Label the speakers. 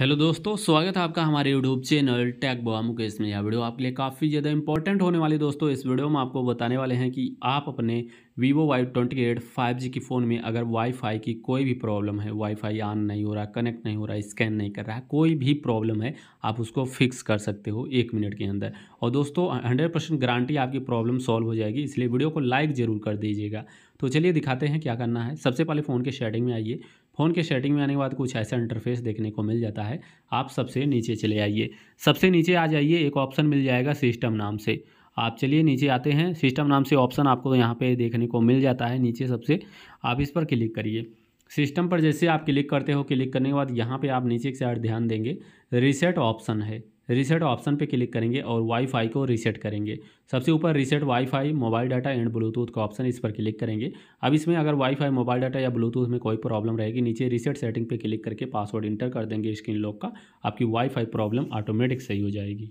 Speaker 1: hello दोस्तों स्वागत है आपका हमारे यूट्यूब चैनल टैग बोआ मुकेश में यह वीडियो आपके लिए काफ़ी ज़्यादा इंपॉर्टेंट होने वाली दोस्तों इस वीडियो में आपको बताने वाले हैं कि आप अपने Vivo Y twenty eight five G के फ़ोन में अगर वाईफाई की कोई भी प्रॉब्लम है वाईफाई ऑन नहीं हो रहा कनेक्ट नहीं हो रहा स्कैन नहीं कर रहा है कोई भी प्रॉब्लम है आप उसको फिक्स कर सकते हो एक मिनट के अंदर और दोस्तों हंड्रेड परसेंट गारंटी आपकी प्रॉब्लम सॉल्व हो जाएगी इसलिए वीडियो को लाइक ज़रूर कर दीजिएगा तो चलिए दिखाते हैं क्या करना है सबसे पहले फ़ोन के शेडिंग में आइए फ़ोन के शेडिंग में आने के बाद कुछ ऐसा इंटरफेस देखने को मिल जाता है आप सबसे नीचे चले आइए सबसे नीचे आ जाइए एक ऑप्शन मिल जाएगा सिस्टम नाम से आप चलिए नीचे आते हैं सिस्टम नाम से ऑप्शन आपको यहाँ पे देखने को मिल जाता है नीचे सबसे आप इस पर क्लिक करिए सिस्टम पर जैसे आप क्लिक करते हो क्लिक करने के बाद यहाँ पे आप नीचे एक साइड ध्यान देंगे रीसेट ऑप्शन है रीसेट ऑप्शन पे क्लिक करेंगे और वाईफाई को रीसेट करेंगे सबसे ऊपर reset WiFi mobile data and Bluetooth का ऑप्शन इस पर क्लिक करेंगे अब इसमें अगर वाईफाई मोबाइल डाटा या ब्लूटूथ में कोई प्रॉब्लम रहेगी नीचे रीसेट सेटिंग पे क्लिक करके पासवर्ड इंटर कर देंगे स्क्रीन लॉक का आपकी वाईफाई प्रॉब्लम ऑटोमेटिक सही हो जाएगी